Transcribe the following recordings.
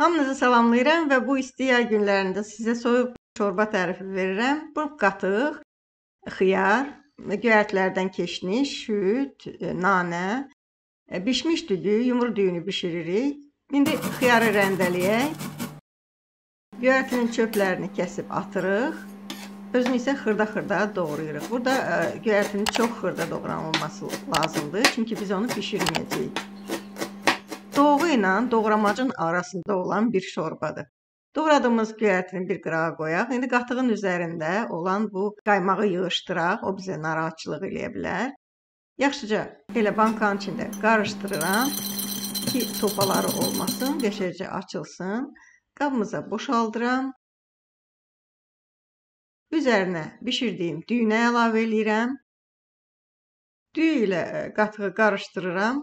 Hamınızı salamlayıram və bu isti yay günlərində sizə soyuq çorba tarifi verirəm. Bu qatıq, xiyar, göyərtlərdən keşniş, şüt, e, nanə, e, bişmiş düdü, yumru düyünü bişiririk. İndi xiyarı rəndələyək. Göyərtinin çöplərini kəsib atırıq. Özünü isə xırda-xırda doğrayırıq. Burada e, göyərtinin çox xırda doğranılması lazımdır, çünki biz onu bişirməyəcəyik. Doğu ilə doğramacın arasında olan bir şorbadır. Doğradığımız göyərtini bir qırağa qoyaq. İndi qatığın üzərində olan bu qaymağı yığışdıraq. O bizə narahatçılıq eləyə bilər. Yaxşıca belə bankanın içində qarışdırıram ki, topaları olmasın, qəşəcə açılsın. Qabımıza boşaldıram. Üzərinə bişirdiyim düyünə əlavə eləyirəm. Düyü ilə e, qatığı qarışdırıram.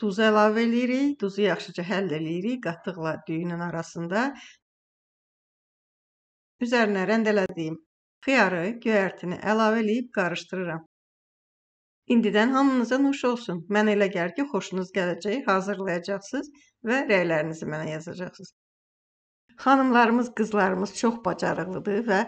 Duzu əlavə eləyirik, duzu yaxşıca həll eləyirik qatlıqla düyünün arasında. Üzərinə rəndələdiyim xiyarı, göyərtini əlavə eləyib qarışdırıram. İndidən hamınıza nuş olsun. Mənə elə gəlir ki, xoşunuz gələcək, hazırlayacaqsınız və rəylərinizi mənə yazacaqsınız. Xanımlarımız, qızlarımız çox bacarıqlıdır və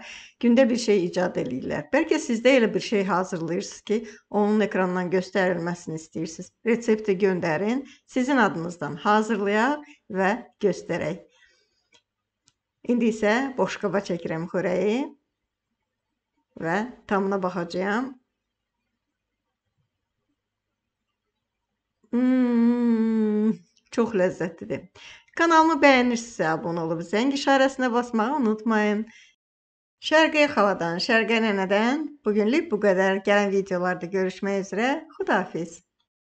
gündə bir şey icad eləyirlər. Bəlkə siz də elə bir şey hazırlayırsınız ki, onun ekrandan göstərilməsini istəyirsiniz. Resepti göndərin, sizin adınızdan hazırlayaq və göstərək. İndi isə boş qaba çəkirəm xörəyi və tamına baxacağam. Hmm. Çox ləzzətlidir. Kanalımı bəyənirsinizsə, abunə olub zəng işarəsinə basmağı unutmayın. Şərqiyə xaladan, Şərqiyə nənədən bugünlük bu qədər. Gələn videolarda görüşmək üzrə. Xudahafiz.